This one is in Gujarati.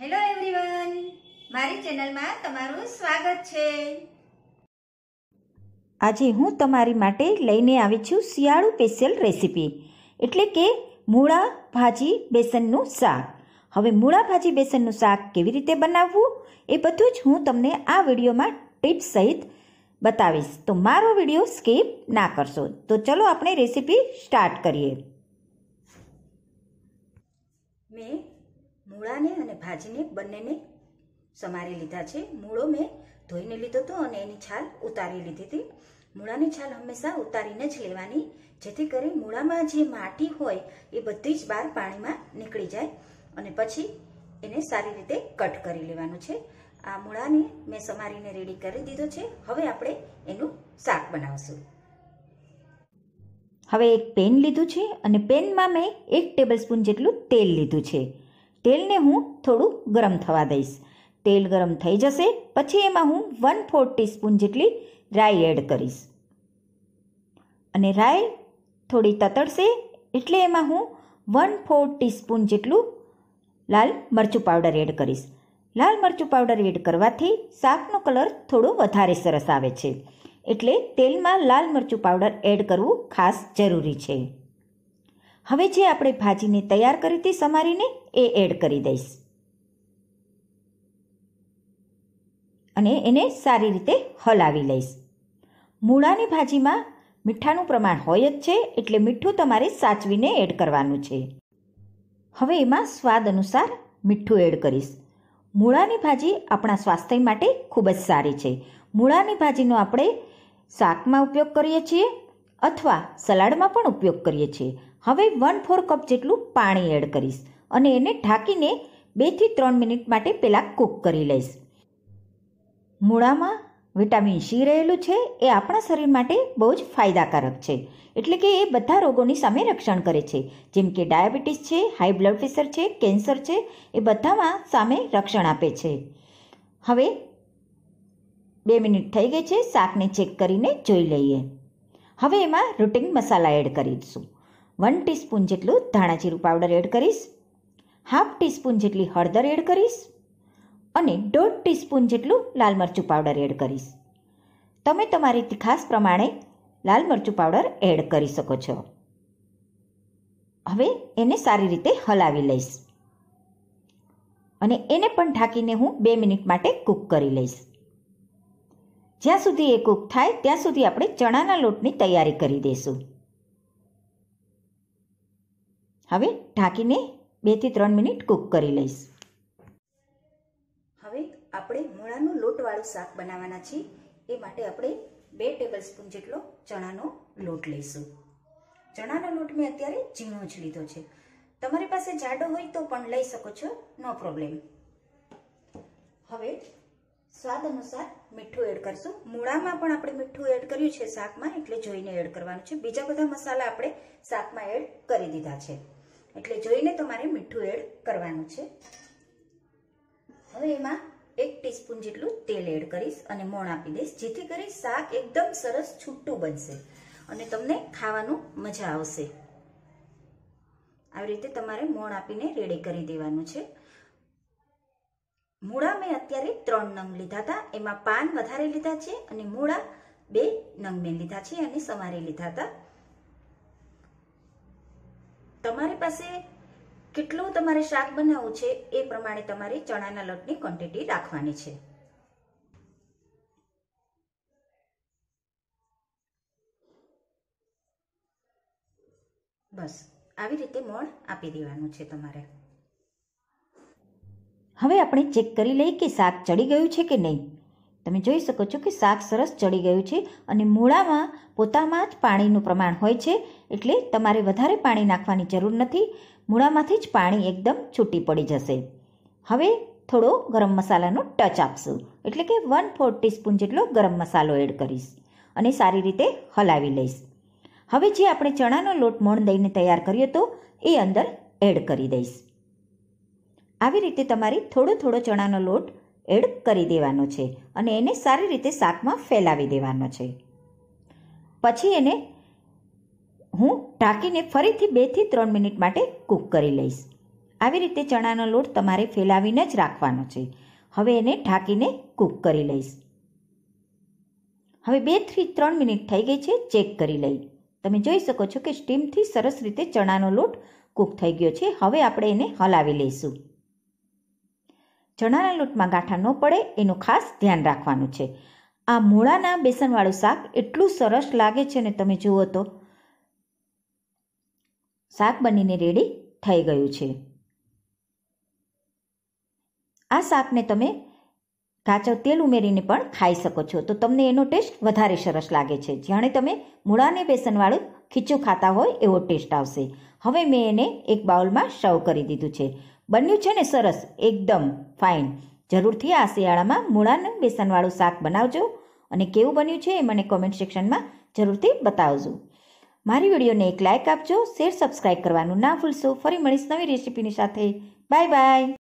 હેલો એવરીવન મારી ચેનલમાં તમારું સ્વાગત છે આજે હું તમારી માટે લઈને આવી છું શિયાળુ સ્પેશિયલ રેસીપી એટલે કે મૂળા ભાજી બેસનનું શાક હવે મૂળા ભાજી બેસનનું શાક કેવી રીતે બનાવવું એ બધું જ હું તમને આ વિડીયોમાં ટિપ્સ સહિત બતાવીશ તો મારો વિડીયો સ્કીપ ના કરશો તો ચલો આપણે રેસીપી સ્ટાર્ટ કરીએ મેં મૂળાને અને ભાજીને બંનેને સમારી લીધા છે મૂળો મેં ધોઈને લીધો હતો અને એની છાલ ઉતારી લીધી હતી મૂળાની છાલ હંમેશા ઉતારીને જ લેવાની જેથી કરી મૂળામાં જે માટી હોય એ બધી જ બહાર પાણીમાં નીકળી જાય અને પછી એને સારી રીતે કટ કરી લેવાનું છે આ મૂળાને મેં સમારીને રેડી કરી દીધો છે હવે આપણે એનું શાક બનાવશું હવે એક પેન લીધું છે અને પેનમાં મેં એક ટેબલ સ્પૂન જેટલું તેલ લીધું છે તેલને હું થોડું ગરમ થવા દઈશ તેલ ગરમ થઈ જશે પછી એમાં હું વન ફોર્થ ટીસ્પૂન જેટલી રાઈ એડ કરીશ અને રાઈ થોડી તતડશે એટલે એમાં હું વન ફોર્થ ટીસ્પૂન જેટલું લાલ મરચું પાવડર એડ કરીશ લાલ મરચું પાવડર એડ કરવાથી શાકનો કલર થોડો વધારે સરસ આવે છે એટલે તેલમાં લાલ મરચું પાવડર એડ કરવું ખાસ જરૂરી છે હવે જે આપણે ભાજીને તૈયાર કરી હતી સમારીને એ એડ કરી દઈશ અને એને સારી રીતે હલાવી લઈશ મૂળાની ભાજીમાં મીઠાનું પ્રમાણ હોય જ છે એટલે મીઠું તમારે સાચવીને એડ કરવાનું છે હવે એમાં સ્વાદ અનુસાર મીઠું એડ કરીશ મૂળાની ભાજી આપણા સ્વાસ્થ્ય માટે ખૂબ જ સારી છે મૂળાની ભાજીનો આપણે શાકમાં ઉપયોગ કરીએ છીએ અથવા સલાડમાં પણ ઉપયોગ કરીએ છીએ હવે વન ફોર કપ જેટલું પાણી એડ કરીશ અને એને ઢાંકીને બે થી ત્રણ મિનિટ માટે પહેલાં કૂક કરી લઈશ મૂળામાં વિટામિન સી રહેલું છે એ આપણા શરીર માટે બહુ જ ફાયદાકારક છે એટલે કે એ બધા રોગોની સામે રક્ષણ કરે છે જેમ કે ડાયાબિટીસ છે હાઈ બ્લડ પ્રેશર છે કેન્સર છે એ બધામાં સામે રક્ષણ આપે છે હવે બે મિનિટ થઈ ગઈ છે શાકને ચેક કરીને જોઈ લઈએ હવે એમાં રૂટીન મસાલા એડ કરીશું વન ટીસ્પૂન જેટલું ધાણા જીરું પાવડર એડ કરીશ હાફ ટીસ્પૂન જેટલી હળદર એડ કરીશ અને દોઢ ટીસ્પૂન જેટલું લાલ મરચું પાવડર એડ કરીશ તમે તમારી તીખાસ પ્રમાણે લાલ મરચું પાવડર એડ કરી શકો છો હવે એને સારી રીતે હલાવી લઈશ અને એને પણ ઢાંકીને હું બે મિનિટ માટે કૂક કરી લઈશ જ્યાં સુધી એ કૂક થાય ત્યાં સુધી આપણે ચણાના લોટની તૈયારી કરી દઈશું હવે ઢાંકીને બેથી ત્રણ મિનિટ કૂક કરી લઈશ હવે આપણે મૂળાનું લોટવાળું શાક બનાવવાના છે એ માટે આપણે બે ટેબલ સ્પૂન જેટલો ચણાનો લોટ લઈશું ચણાનો લોટ મેં અત્યારે ઝીણો જ લીધો છે તમારી પાસે જાડો હોય તો પણ લઈ શકો છો નો પ્રોબ્લેમ હવે સ્વાદ અનુસાર મીઠું એડ કરશું મૂળામાં પણ આપણે મીઠું એડ કર્યું છે શાકમાં એટલે જોઈને એડ કરવાનું છે બીજા બધા મસાલા આપણે શાકમાં એડ કરી દીધા છે એટલે જોઈને તમારે મીઠું એડ કરવાનું છે હવે એમાં એક ટીસ્પૂન જેટલું તેલ એડ કરીશ અને મોણ આપી દઈશ જેથી કરી શાક એકદમ સરસ છૂટું બનશે અને તમને ખાવાનું મજા આવશે આવી રીતે તમારે મોણ આપીને રેડી કરી દેવાનું છે મૂળા મેં અત્યારે ત્રણ નંગ લીધા હતા એમાં પાન વધારે લીધા છે અને મૂળા બે નંગ મેં લીધા છે અને સમારી લીધા હતા તમારી પાસે કેટલું તમારે શાક બનાવવું છે એ પ્રમાણે તમારે ચણાના લોટની ક્વોન્ટિટી રાખવાની છે બસ આવી રીતે મોણ આપી દેવાનું છે તમારે હવે આપણે ચેક કરી લઈએ કે શાક ચડી ગયું છે કે નહીં તમે જોઈ શકો છો કે શાક સરસ ચડી ગયું છે અને મૂળામાં પોતામાં જ પાણીનું પ્રમાણ હોય છે એટલે તમારે વધારે પાણી નાખવાની જરૂર નથી મૂળામાંથી જ પાણી એકદમ છૂટી પડી જશે હવે થોડો ગરમ મસાલાનો ટચ આપશું એટલે કે વન ફોર ટીસ્પૂન જેટલો ગરમ મસાલો એડ કરીશ અને સારી રીતે હલાવી લઈશ હવે જે આપણે ચણાનો લોટ મણ દઈને તૈયાર કર્યો હતો એ અંદર એડ કરી દઈશ આવી રીતે તમારી થોડો થોડો ચણાનો લોટ એડ કરી દેવાનો છે અને એને સારી રીતે શાકમાં ફેલાવી દેવાનો છે પછી એને હું ઢાંકીને ફરીથી બેથી ત્રણ મિનિટ માટે કૂક કરી લઈશ આવી રીતે ચણાનો લોટ તમારે ફેલાવીને જ રાખવાનો છે હવે એને ઢાંકીને કૂક કરી લઈશ હવે બેથી ત્રણ મિનિટ થઈ ગઈ છે ચેક કરી લઈ તમે જોઈ શકો છો કે સ્ટીમથી સરસ રીતે ચણાનો લોટ કૂક થઈ ગયો છે હવે આપણે એને હલાવી લઈશું ચણાના લોટમાં ગાંઠા ન પડે એનું ખાસ ધ્યાન રાખવાનું છે આ મૂળાના બેસનવાળું શાક એટલું સરસ લાગે છે ને તમે જુઓ તો શાક બનીને રેડી થઈ ગયું છે આ શાકને તમે કાચો તેલ ઉમેરીને પણ ખાઈ શકો છો તો તમને એનો ટેસ્ટ વધારે સરસ લાગે છે જાણે તમે મૂળાને બેસનવાળું ખીચું ખાતા હોય એવો ટેસ્ટ આવશે હવે મેં એને એક બાઉલમાં સર્વ કરી દીધું છે બન્યું છે ને સરસ એકદમ ફાઇન જરૂરથી આ શિયાળામાં મૂળાનું બેસનવાળું શાક બનાવજો અને કેવું બન્યું છે એ મને કોમેન્ટ સેક્શનમાં જરૂરથી બતાવજો મારી વિડીયોને એક લાઇક આપજો શેર સબસ્ક્રાઈબ કરવાનું ના ભૂલશો ફરી મળીશ નવી રેસીપીની સાથે બાય બાય